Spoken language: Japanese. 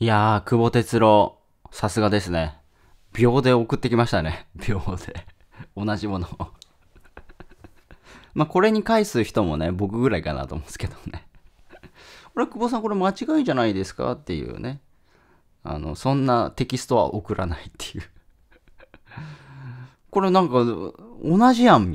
いやー、久保哲郎、さすがですね。秒で送ってきましたね。秒で。同じものを まあ、これに返す人もね、僕ぐらいかなと思うんですけどね俺、久保さん、これ間違いじゃないですかっていうね。あの、そんなテキストは送らないっていうこれなんか、同じやん。